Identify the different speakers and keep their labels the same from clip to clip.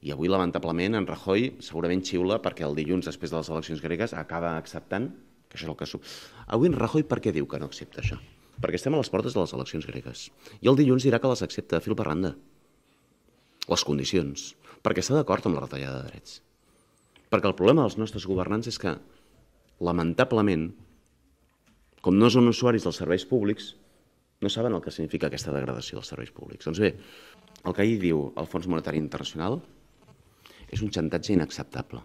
Speaker 1: I avui, lamentablement, en Rajoy segurament xiula perquè el dilluns, després de les eleccions gregues, acaba acceptant que això és el que... Sub... Avui en Rajoy per què diu que no accepta això? Perquè estem a les portes de les eleccions gregues. I el dilluns dirà que les accepta de fil per randa. Les condicions. Perquè està d'acord amb la retallada de drets. Perquè el problema dels nostres governants és que, lamentablement, com no són usuaris dels serveis públics, no saben el que significa aquesta degradació dels serveis públics. Doncs bé, el que ahir diu el Fons Monetari Internacional és un xantatge inacceptable.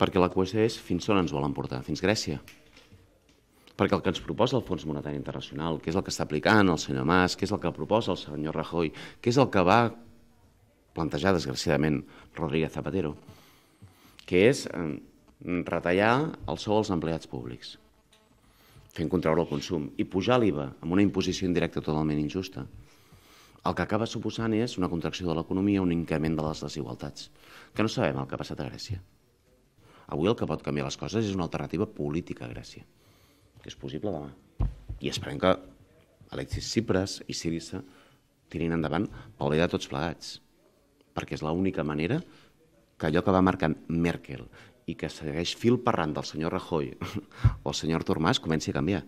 Speaker 1: Perquè la qüestió és fins on ens volen portar, fins Grècia. Perquè el que ens proposa el Fons Monetari Internacional, que és el que està aplicant el senyor Mas, que és el que proposa el senyor Rajoy, que és el que va plantejar, desgraciadament, Rodríguez Zapatero, que és eh, retallar el sou als empleats públics, fent contraure el consum i pujar l'IVA amb una imposició indirecta totalment injusta el que acaba suposant és una contracció de l'economia, un increment de les desigualtats, que no sabem el que ha passat a Grècia. Avui el que pot canviar les coses és una alternativa política a Grècia, que és possible demà. I esperem que Alexis Tsipras i Sirisa tirin endavant pel bé de tots plegats, perquè és l'única manera que allò que va marcant Merkel i que segueix fil parlant del senyor Rajoy o el senyor Artur Mas comenci a canviar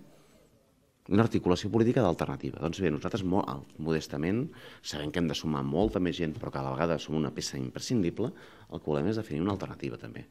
Speaker 1: una articulació política d'alternativa. Doncs bé, nosaltres molt modestament sabem que hem de sumar molta més gent, però que a la vegada som una peça imprescindible, el que volem és definir una alternativa també.